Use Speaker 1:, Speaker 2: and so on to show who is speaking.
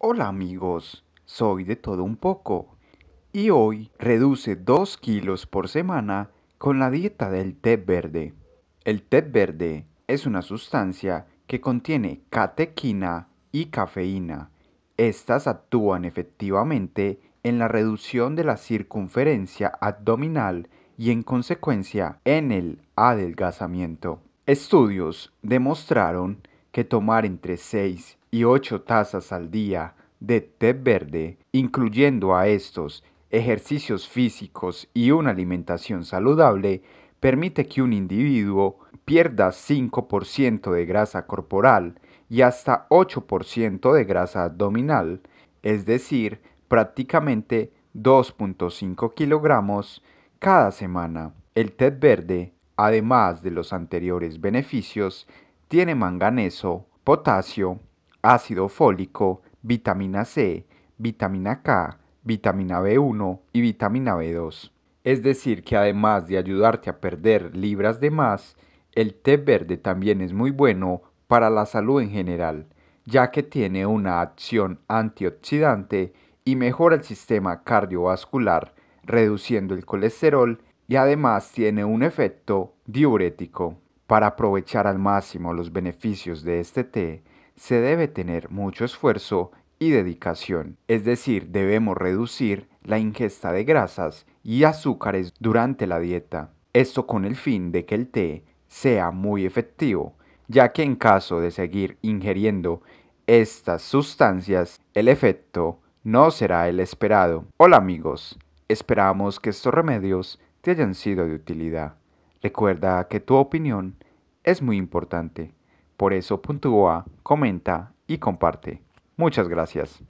Speaker 1: Hola amigos, soy de todo un poco y hoy reduce 2 kilos por semana con la dieta del té verde. El té verde es una sustancia que contiene catequina y cafeína. Estas actúan efectivamente en la reducción de la circunferencia abdominal y en consecuencia en el adelgazamiento. Estudios demostraron que tomar entre 6 y 8 tazas al día de té verde, incluyendo a estos ejercicios físicos y una alimentación saludable, permite que un individuo pierda 5% de grasa corporal y hasta 8% de grasa abdominal, es decir, prácticamente 2.5 kilogramos cada semana. El té verde, además de los anteriores beneficios, tiene manganeso, potasio, ácido fólico, vitamina C, vitamina K, vitamina B1 y vitamina B2. Es decir, que además de ayudarte a perder libras de más, el té verde también es muy bueno para la salud en general, ya que tiene una acción antioxidante y mejora el sistema cardiovascular, reduciendo el colesterol y además tiene un efecto diurético. Para aprovechar al máximo los beneficios de este té, se debe tener mucho esfuerzo y dedicación, es decir, debemos reducir la ingesta de grasas y azúcares durante la dieta. Esto con el fin de que el té sea muy efectivo, ya que en caso de seguir ingiriendo estas sustancias, el efecto no será el esperado. Hola amigos, esperamos que estos remedios te hayan sido de utilidad. Recuerda que tu opinión es muy importante. Por eso puntúa, comenta y comparte. Muchas gracias.